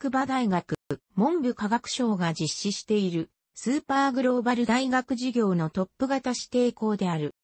筑波大学、文部科学省が実施している、スーパーグローバル大学事業のトップ型指定校である。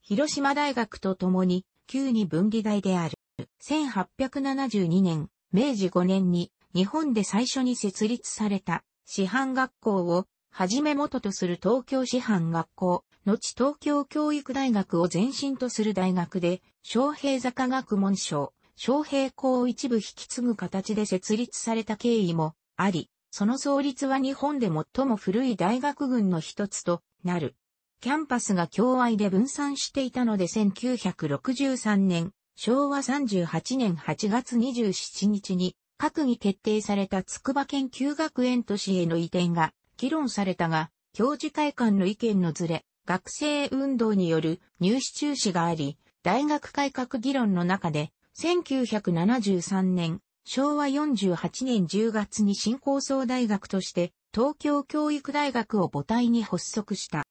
広島大学と共に、旧に分離大である。1872年、明治5年に、日本で最初に設立された、師範学校を、はじめ元とする東京師範学校、後東京教育大学を前身とする大学で、昌平坂学問賞、昌平校を一部引き継ぐ形で設立された経緯もあり、その創立は日本で最も古い大学群の一つとなる。キャンパスが境愛で分散していたので1963年、昭和38年8月27日に閣議決定された筑波研究学園都市への移転が議論されたが、教授会館の意見のずれ、学生運動による入試中止があり、大学改革議論の中で1973年、昭和48年10月に新高層大学として東京教育大学を母体に発足した。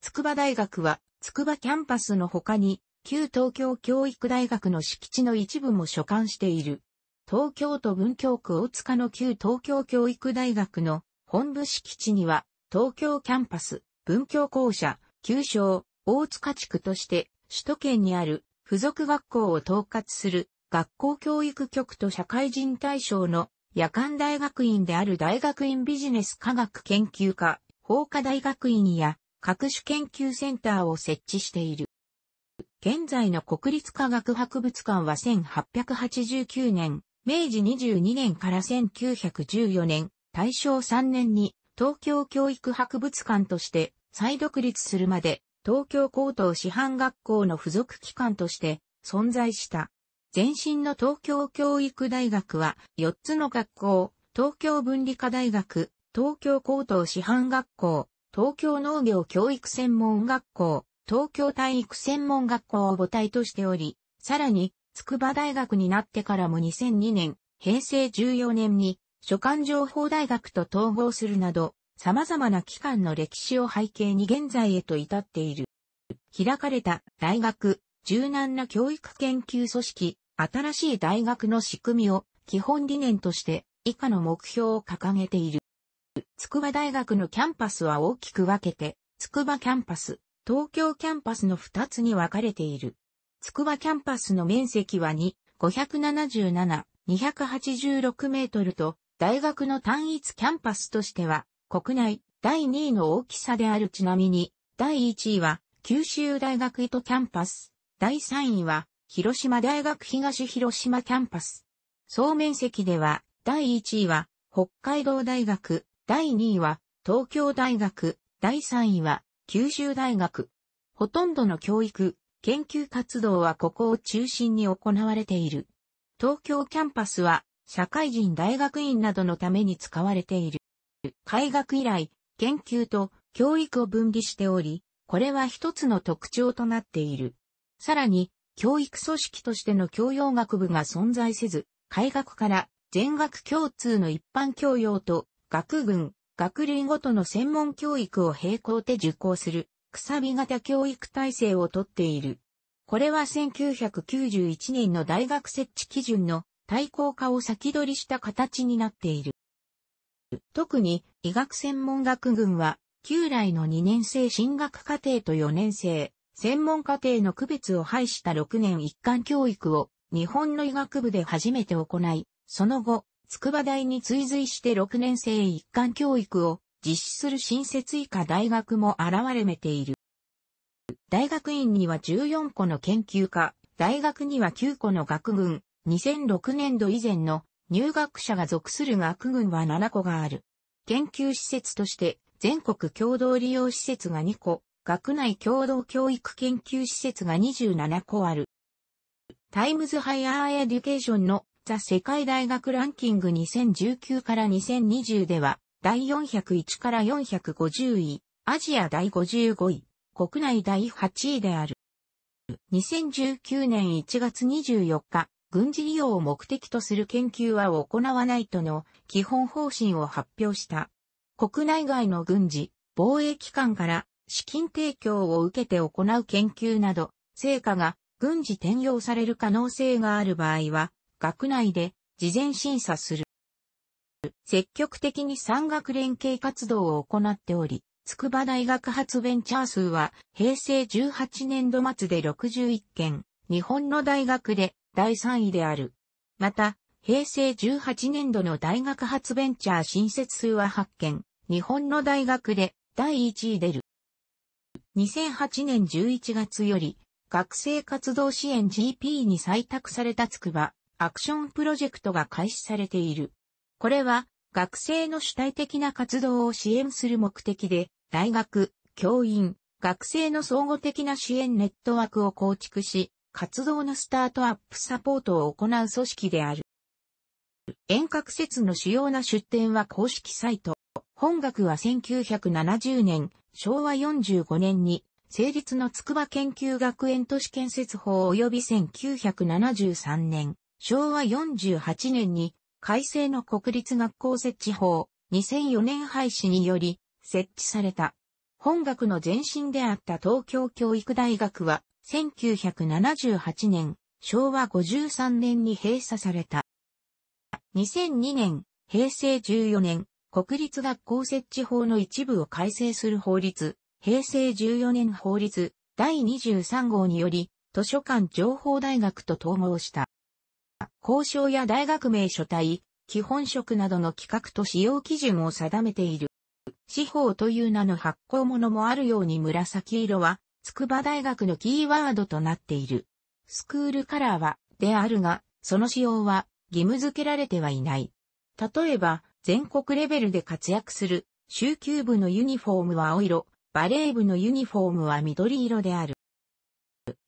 筑波大学は筑波キャンパスの他に旧東京教育大学の敷地の一部も所管している。東京都文京区大塚の旧東京教育大学の本部敷地には東京キャンパス、文教校舎、旧省、大塚地区として首都圏にある付属学校を統括する学校教育局と社会人対象の夜間大学院である大学院ビジネス科学研究科、法科大学院や各種研究センターを設置している。現在の国立科学博物館は1889年、明治22年から1914年、大正3年に東京教育博物館として再独立するまで東京高等師範学校の付属機関として存在した。前身の東京教育大学は4つの学校、東京文理科大学、東京高等師範学校、東京農業教育専門学校、東京体育専門学校を母体としており、さらに、筑波大学になってからも2002年、平成14年に、所管情報大学と統合するなど、様々な期間の歴史を背景に現在へと至っている。開かれた大学、柔軟な教育研究組織、新しい大学の仕組みを基本理念として以下の目標を掲げている。筑波大学のキャンパスは大きく分けて、筑波キャンパス、東京キャンパスの2つに分かれている。筑波キャンパスの面積は2、577、286メートルと、大学の単一キャンパスとしては国内第2位の大きさであるちなみに、第1位は九州大学糸キャンパス、第3位は広島大学東広島キャンパス。総面積では、第1位は北海道大学、第2位は東京大学、第3位は九州大学。ほとんどの教育、研究活動はここを中心に行われている。東京キャンパスは社会人大学院などのために使われている。開学以来、研究と教育を分離しており、これは一つの特徴となっている。さらに、教育組織としての教養学部が存在せず、開学から全学共通の一般教養と学群、学類ごとの専門教育を並行で受講する、くさび型教育体制をとっている。これは1991年の大学設置基準の対抗化を先取りした形になっている。特に医学専門学群は、旧来の2年生進学課程と4年生、専門課程の区別を排した6年一貫教育を日本の医学部で初めて行い、その後、筑波大に追随して6年生一貫教育を実施する新設以下大学も現れめている。大学院には14個の研究科、大学には9個の学群、2006年度以前の入学者が属する学群は7個がある。研究施設として、全国共同利用施設が2個、学内共同教育研究施設が27個ある。タイムズハイアーエデュケーションのザ世界大学ランキング2019から2020では、第401から450位、アジア第55位、国内第8位である。2019年1月24日、軍事利用を目的とする研究は行わないとの基本方針を発表した。国内外の軍事、防衛機関から資金提供を受けて行う研究など、成果が軍事転用される可能性がある場合は、学内で事前審査する。積極的に産学連携活動を行っており、筑波大学発ベンチャー数は平成18年度末で61件、日本の大学で第3位である。また、平成18年度の大学発ベンチャー新設数は8件、日本の大学で第1位出る。2008年11月より、学生活動支援 GP に採択されたつくば、アクションプロジェクトが開始されている。これは、学生の主体的な活動を支援する目的で、大学、教員、学生の総合的な支援ネットワークを構築し、活動のスタートアップサポートを行う組織である。遠隔説の主要な出展は公式サイト。本学は1970年、昭和45年に、成立の筑波研究学園都市建設法及び1973年、昭和48年に、改正の国立学校設置法、2004年廃止により、設置された。本学の前身であった東京教育大学は、1978年、昭和53年に閉鎖された。2002年、平成14年、国立学校設置法の一部を改正する法律、平成14年法律第23号により、図書館情報大学と統合した。交渉や大学名書体、基本職などの規格と使用基準を定めている。司法という名の発行物もあるように紫色は、筑波大学のキーワードとなっている。スクールカラーは、であるが、その使用は義務付けられてはいない。例えば、全国レベルで活躍する、週級部のユニフォームは青色、バレー部のユニフォームは緑色である。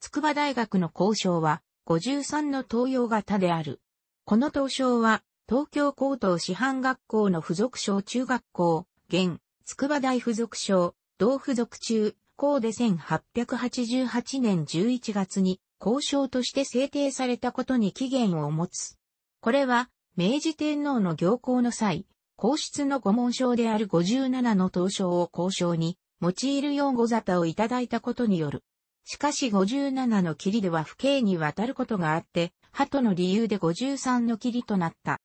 筑波大学の校章は、53の東洋型である。この東章は、東京高等師範学校の附属小中学校、現、筑波大附属省、同附属中、高で1888年11月に交渉として制定されたことに起源を持つ。これは、明治天皇の行幸の際、皇室の御紋章である57の東章を交渉に、用いる用語沙汰をいただいたことによる。しかし57の霧では不敬にわたることがあって、鳩の理由で53の霧となった。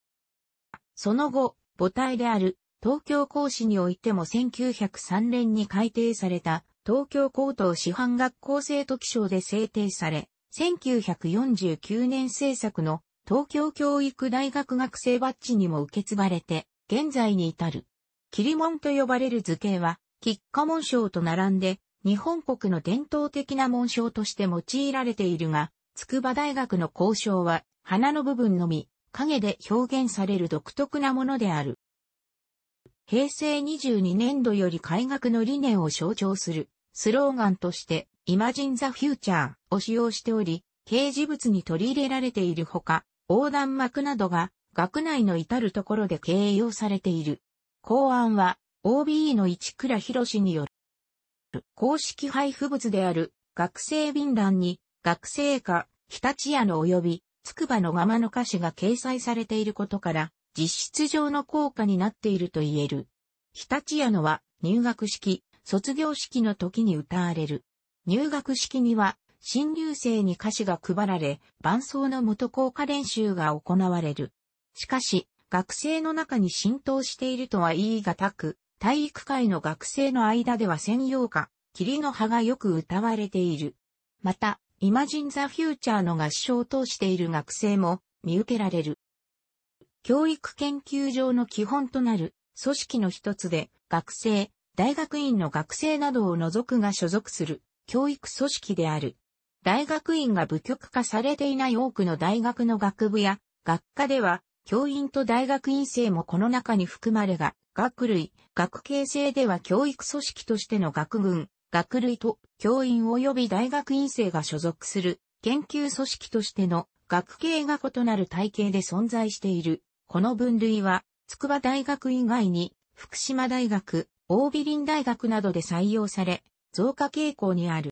その後、母体である東京講師においても1903年に改定された東京高等師範学校生徒記章で制定され、1949年制作の東京教育大学学生バッジにも受け継がれて、現在に至る。霧門と呼ばれる図形は、喫下紋章と並んで、日本国の伝統的な紋章として用いられているが、筑波大学の交渉は、花の部分のみ、影で表現される独特なものである。平成22年度より改革の理念を象徴するスローガンとして Imagine the Future を使用しており、掲示物に取り入れられているほか、横断幕などが学内の至るところで掲揚されている。考案は OBE の市倉博士による公式配布物である学生便欄に学生課、日立屋の及び筑波のままの歌詞が掲載されていることから実質上の効果になっていると言える。日立屋のは入学式、卒業式の時に歌われる。入学式には新入生に歌詞が配られ、伴奏の元効果練習が行われる。しかし、学生の中に浸透しているとは言い難く、体育会の学生の間では専用歌、霧の葉がよく歌われている。また、イマジン・ザ・フューチャーの合唱を通している学生も見受けられる。教育研究上の基本となる組織の一つで、学生、大学院の学生などを除くが所属する教育組織である。大学院が部局化されていない多くの大学の学部や学科では、教員と大学院生もこの中に含まれが、学類、学系成では教育組織としての学群、学類と教員及び大学院生が所属する研究組織としての学系が異なる体系で存在している。この分類は、筑波大学以外に、福島大学、大美林大学などで採用され、増加傾向にある。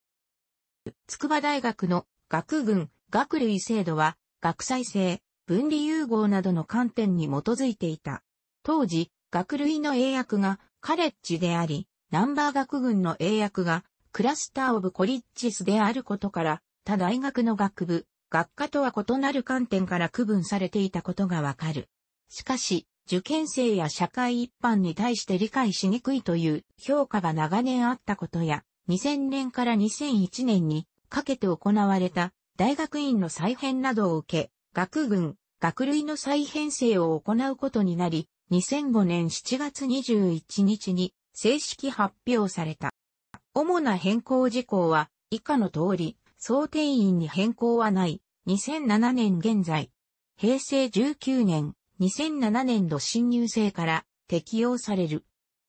筑波大学の学群、学類制度は、学際性、分離融合などの観点に基づいていた。当時、学類の英訳がカレッジであり、ナンバー学群の英訳がクラスター・オブ・コリッジスであることから、他大学の学部、学科とは異なる観点から区分されていたことがわかる。しかし、受験生や社会一般に対して理解しにくいという評価が長年あったことや、2000年から2001年にかけて行われた大学院の再編などを受け、学群、学類の再編成を行うことになり、2005年7月21日に正式発表された。主な変更事項は以下の通り、想定員に変更はない。2007年現在。平成19年、2007年度新入生から適用される。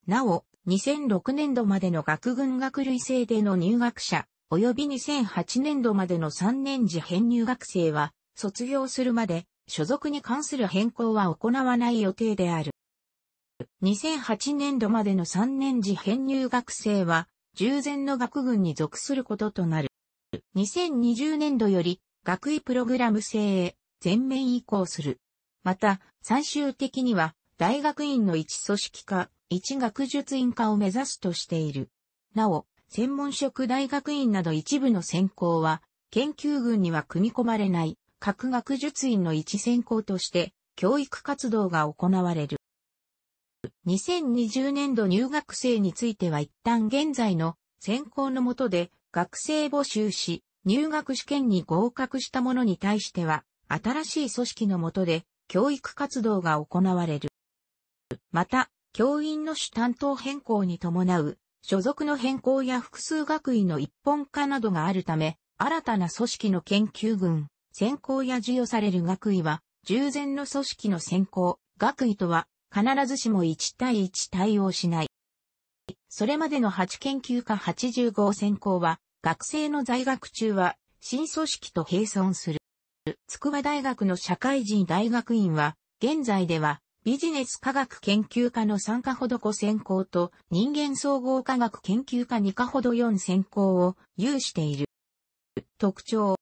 なお、2006年度までの学群学類制での入学者、及び2008年度までの3年次編入学生は、卒業するまで、所属に関する変更は行わない予定である。2008年度までの3年次編入学生は、従前の学群に属することとなる。2020年度より、学位プログラム制へ全面移行する。また、最終的には、大学院の一組織化、一学術院化を目指すとしている。なお、専門職大学院など一部の専攻は、研究群には組み込まれない、各学術院の一専攻として、教育活動が行われる。2020年度入学生については一旦現在の選考の下で学生募集し、入学試験に合格した者に対しては、新しい組織の下で教育活動が行われる。また、教員の主担当変更に伴う、所属の変更や複数学位の一本化などがあるため、新たな組織の研究群、選考や授与される学位は、従前の組織の選考、学位とは、必ずしも1対1対応しない。それまでの8研究科85選考は、学生の在学中は、新組織と並存する。筑波大学の社会人大学院は、現在では、ビジネス科学研究科の3科ほど5専攻と、人間総合科学研究科2科ほど4専攻を有している。特徴。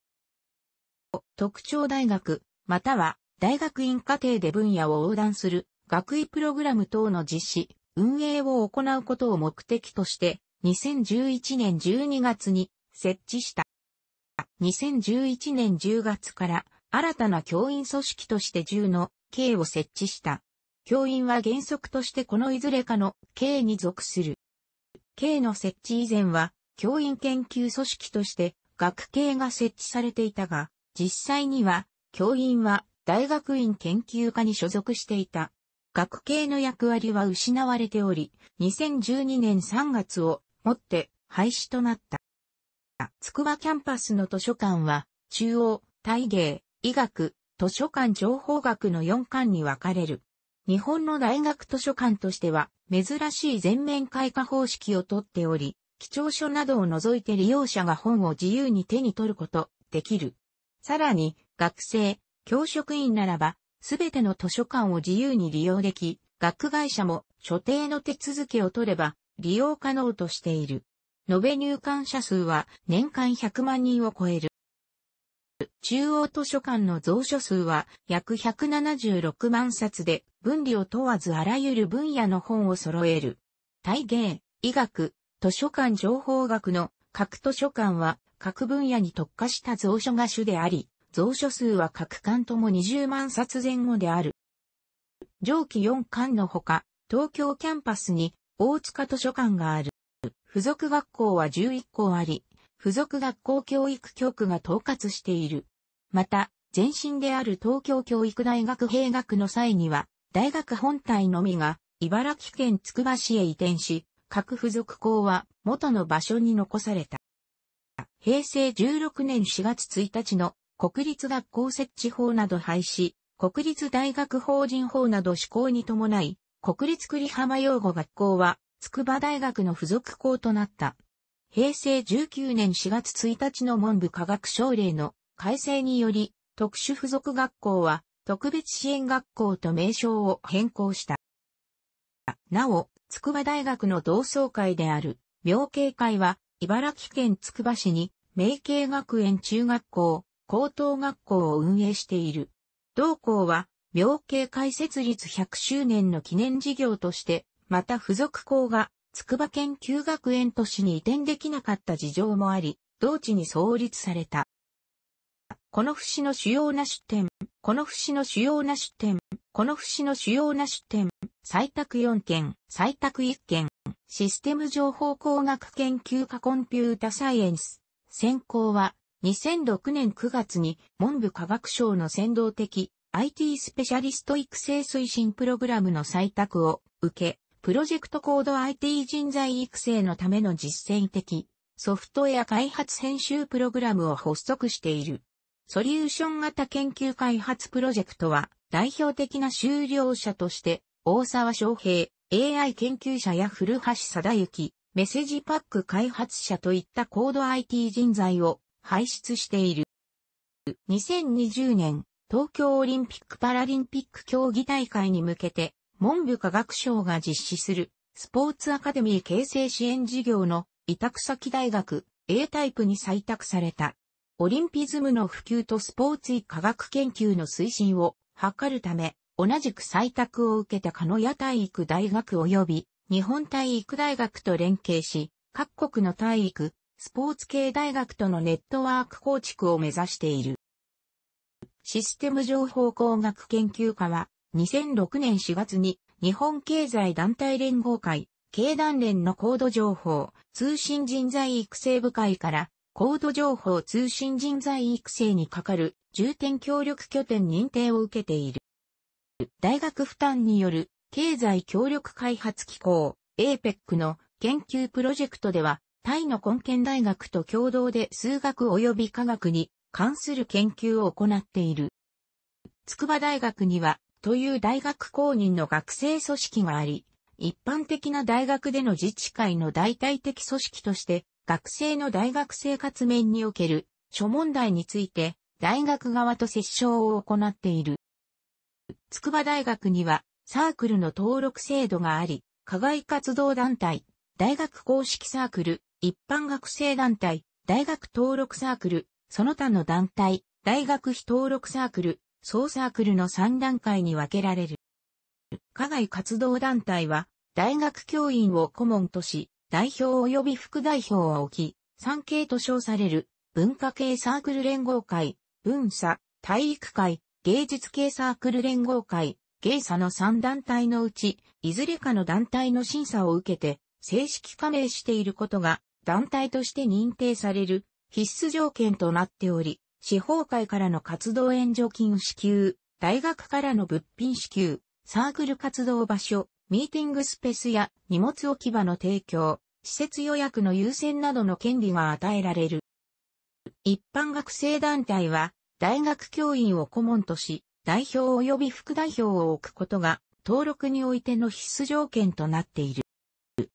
特徴大学、または、大学院課程で分野を横断する、学位プログラム等の実施、運営を行うことを目的として、2011年12月に設置した。2011年10月から新たな教員組織として10の K を設置した。教員は原則としてこのいずれかの K に属する。K の設置以前は教員研究組織として学系が設置されていたが、実際には教員は大学院研究科に所属していた。学系の役割は失われており、2012年3月をもって廃止となった。つくばキャンパスの図書館は、中央、大芸、医学、図書館情報学の4巻に分かれる。日本の大学図書館としては、珍しい全面開花方式をとっており、基調書などを除いて利用者が本を自由に手に取ること、できる。さらに、学生、教職員ならば、すべての図書館を自由に利用でき、学会社も所定の手続きを取れば、利用可能としている。延べ入館者数は年間100万人を超える。中央図書館の蔵書数は約176万冊で、分離を問わずあらゆる分野の本を揃える。体芸、医学、図書館情報学の各図書館は各分野に特化した蔵書が主であり、蔵書数は各館とも20万冊前後である。上記4館のほか、東京キャンパスに大塚図書館がある。付属学校は11校あり、付属学校教育局が統括している。また、前身である東京教育大学閉学の際には、大学本体のみが茨城県つくば市へ移転し、各付属校は元の場所に残された。平成16年4月1日の国立学校設置法など廃止、国立大学法人法など施行に伴い、国立栗浜養護学校は筑波大学の付属校となった。平成19年4月1日の文部科学省令の改正により、特殊付属学校は特別支援学校と名称を変更した。なお、筑波大学の同窓会である、妙形会は、茨城県筑波市に、明慶学園中学校、高等学校を運営している。同校は、妙形会設立100周年の記念事業として、また付属校が、筑波研究学園都市に移転できなかった事情もあり、同地に創立された。この節の主要な出典、この節の主要な出典、この節の主要な出典、採択4件、採択1件、システム情報工学研究科コンピュータサイエンス、専攻は、2006年9月に文部科学省の先導的 IT スペシャリスト育成推進プログラムの採択を受け、プロジェクトコード IT 人材育成のための実践的ソフトウェア開発編集プログラムを発足している。ソリューション型研究開発プロジェクトは代表的な修了者として大沢昌平、AI 研究者や古橋貞之、メッセージパック開発者といったコード IT 人材を輩出している。2020年東京オリンピック・パラリンピック競技大会に向けて文部科学省が実施するスポーツアカデミー形成支援事業の委託先大学 A タイプに採択された。オリンピズムの普及とスポーツ医科学研究の推進を図るため、同じく採択を受けた鹿屋体育大学及び日本体育大学と連携し、各国の体育、スポーツ系大学とのネットワーク構築を目指している。システム情報工学研究科は、2006年4月に日本経済団体連合会、経団連の高度情報通信人材育成部会から高度情報通信人材育成に係る重点協力拠点認定を受けている。大学負担による経済協力開発機構 APEC の研究プロジェクトではタイの根県大学と共同で数学及び科学に関する研究を行っている。筑波大学にはという大学公認の学生組織があり、一般的な大学での自治会の代替的組織として、学生の大学生活面における諸問題について、大学側と折衝を行っている。筑波大学にはサークルの登録制度があり、課外活動団体、大学公式サークル、一般学生団体、大学登録サークル、その他の団体、大学非登録サークル、総サークルの3段階に分けられる。課外活動団体は、大学教員を顧問とし、代表及び副代表を置き、産経と称される、文化系サークル連合会、文社、体育会、芸術系サークル連合会、芸者の3団体のうち、いずれかの団体の審査を受けて、正式加盟していることが、団体として認定される、必須条件となっており、司法会からの活動援助金支給、大学からの物品支給、サークル活動場所、ミーティングスペースや荷物置き場の提供、施設予約の優先などの権利が与えられる。一般学生団体は、大学教員を顧問とし、代表及び副代表を置くことが、登録においての必須条件となっている。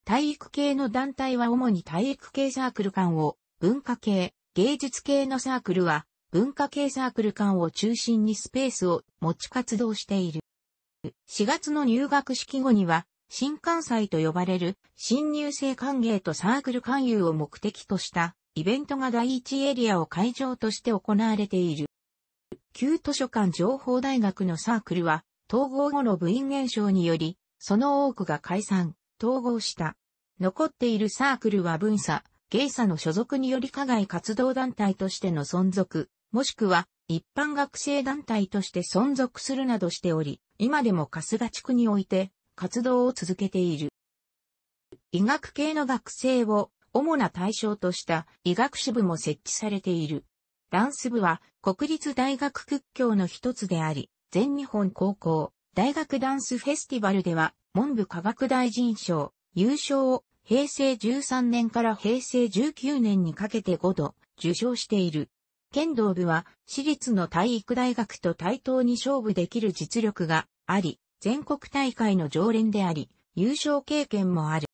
体育系の団体は主に体育系サークル間を、文化系、芸術系のサークルは、文化系サークル間を中心にスペースを持ち活動している。4月の入学式後には、新関祭と呼ばれる新入生歓迎とサークル勧誘を目的としたイベントが第一エリアを会場として行われている。旧図書館情報大学のサークルは統合後の部員減少により、その多くが解散、統合した。残っているサークルは文佐・芸佐の所属により課外活動団体としての存続、もしくは一般学生団体として存続するなどしており、今でも春日地区において活動を続けている。医学系の学生を主な対象とした医学支部も設置されている。ダンス部は国立大学屈強の一つであり、全日本高校大学ダンスフェスティバルでは文部科学大臣賞優勝を平成13年から平成19年にかけて5度受賞している。剣道部は、私立の体育大学と対等に勝負できる実力があり、全国大会の常連であり、優勝経験もある。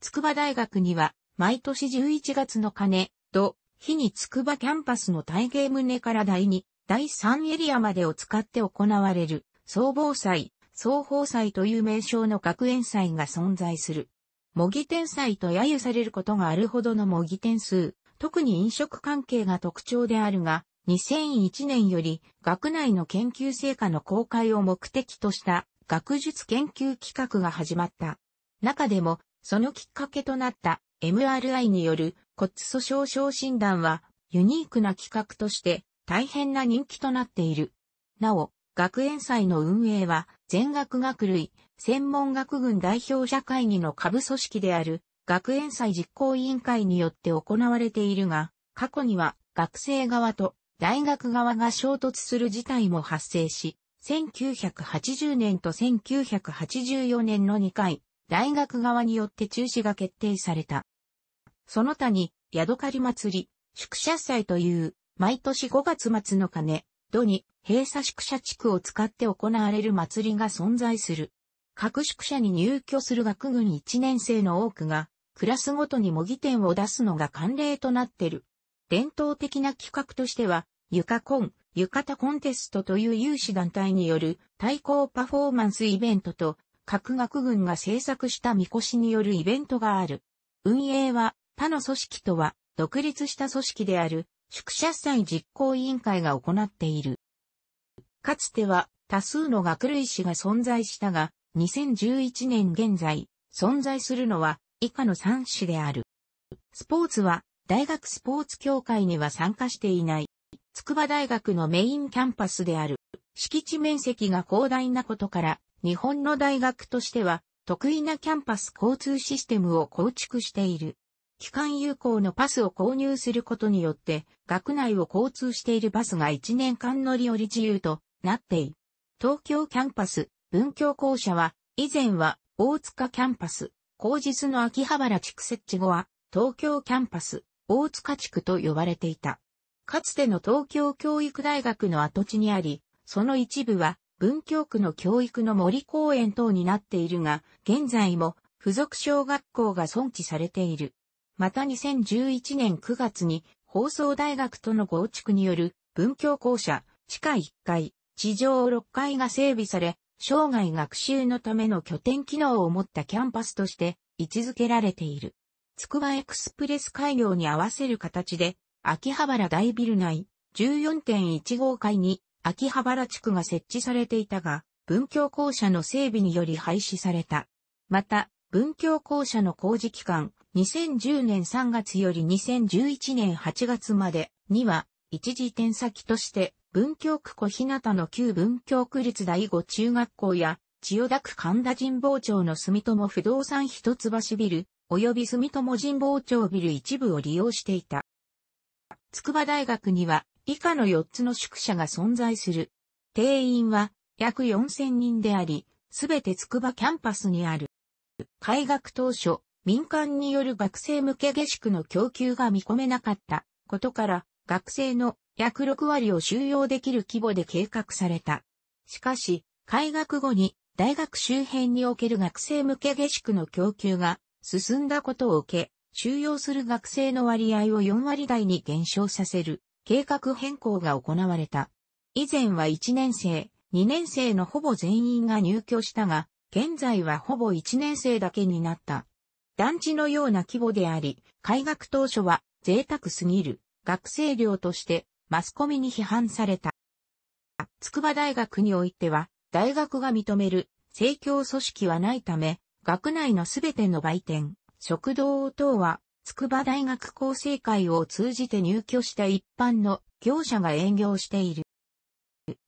筑波大学には、毎年11月の鐘、と、日に筑波キャンパスの大ゲームから第2、第3エリアまでを使って行われる、総防祭、総法祭という名称の学園祭が存在する。模擬点祭と揶揄されることがあるほどの模擬点数、特に飲食関係が特徴であるが、2001年より学内の研究成果の公開を目的とした学術研究企画が始まった。中でも、そのきっかけとなった MRI による骨粗鬆症診断はユニークな企画として大変な人気となっている。なお、学園祭の運営は全学学類専門学群代表者会議の下部組織である学園祭実行委員会によって行われているが、過去には学生側と大学側が衝突する事態も発生し、1980年と1984年の2回、大学側によって中止が決定された。その他に、宿狩り祭り、宿舎祭という、毎年5月末の金、土に閉鎖宿舎地区を使って行われる祭りが存在する。各宿舎に入居する学軍1年生の多くが、クラスごとに模擬店を出すのが慣例となってる。伝統的な企画としては、床コン、浴衣コンテストという有志団体による対抗パフォーマンスイベントと、各学軍が制作したみこしによるイベントがある。運営は他の組織とは独立した組織である宿舎祭実行委員会が行っている。かつては多数の学類士が存在したが、2011年現在、存在するのは以下の3種である。スポーツは、大学スポーツ協会には参加していない。筑波大学のメインキャンパスである。敷地面積が広大なことから、日本の大学としては、得意なキャンパス交通システムを構築している。機関有効のパスを購入することによって、学内を交通しているバスが1年間乗り降り自由となっている。東京キャンパス、文教校舎は、以前は大塚キャンパス、後日の秋葉原地区設置後は、東京キャンパス、大塚地区と呼ばれていた。かつての東京教育大学の跡地にあり、その一部は文京区の教育の森公園等になっているが、現在も付属小学校が存置されている。また2011年9月に放送大学との合築による文教校舎地下1階、地上6階が整備され、生涯学習のための拠点機能を持ったキャンパスとして位置づけられている。つくばエクスプレス開業に合わせる形で、秋葉原大ビル内14.1号階に秋葉原地区が設置されていたが、文教校舎の整備により廃止された。また、文教校舎の工事期間、2010年3月より2011年8月までには、一時転先として文京区小日向の旧文京区立第五中学校や、千代田区神田神保町の住友不動産一橋ビル、及び住友神保町ビル一部を利用していた。筑波大学には、以下の4つの宿舎が存在する。定員は、約4000人であり、すべて筑波キャンパスにある。開学当初、民間による学生向け下宿の供給が見込めなかったことから、学生の約6割を収容できる規模で計画された。しかし、開学後に大学周辺における学生向け下宿の供給が進んだことを受け、収容する学生の割合を4割台に減少させる計画変更が行われた。以前は1年生、2年生のほぼ全員が入居したが、現在はほぼ1年生だけになった。団地のような規模であり、開学当初は贅沢すぎる学生寮としてマスコミに批判された。筑波大学においては、大学が認める政教組織はないため、学内のすべての売店、食堂等は、筑波大学構成会を通じて入居した一般の業者が営業している。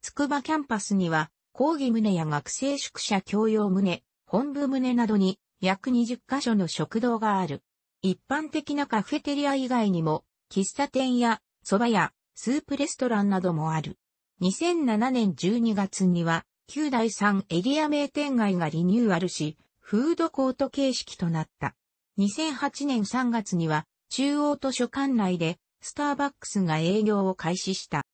筑波キャンパスには、講義棟や学生宿舎教養棟、本部棟などに約20カ所の食堂がある。一般的なカフェテリア以外にも、喫茶店や蕎麦屋、スープレストランなどもある。2007年12月には、旧第3エリア名店街がリニューアルし、フードコート形式となった。2008年3月には、中央図書館内で、スターバックスが営業を開始した。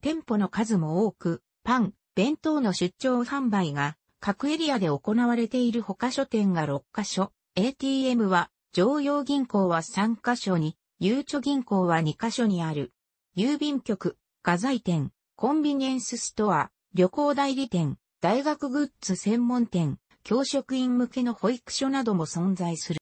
店舗の数も多く、パン、弁当の出張販売が各エリアで行われている他書店が6カ所、ATM は、常用銀行は3カ所に、ゆうちょ銀行は2カ所にある。郵便局、画材店、コンビニエンスストア、旅行代理店、大学グッズ専門店、教職員向けの保育所なども存在する。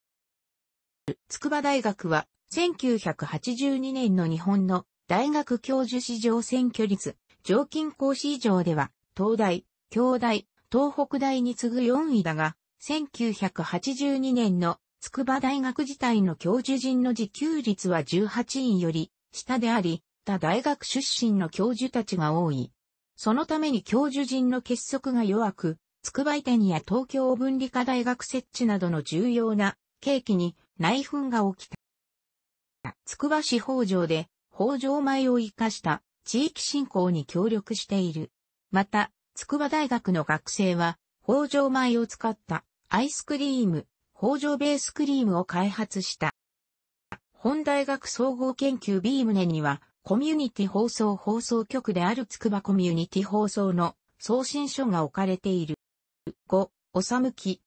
筑波大学は1982年の日本の大学教授史上選挙率、常勤講師以上では、東大、京大、東北大に次ぐ4位だが、1982年の筑波大学自体の教授陣の自給率は18位より下であり、った大学出身の教授たちが多い。そのために教授陣の結束が弱く、筑波移ニア東京文理科大学設置などの重要な契機に内紛が起きた。筑波市北条で北条米を生かした地域振興に協力している。また、筑波大学の学生は北条米を使ったアイスクリーム、北条ベースクリームを開発した。本大学総合研究ビ B 棟には、コミュニティ放送放送局であるつくばコミュニティ放送の送信所が置かれている。5、おさむき、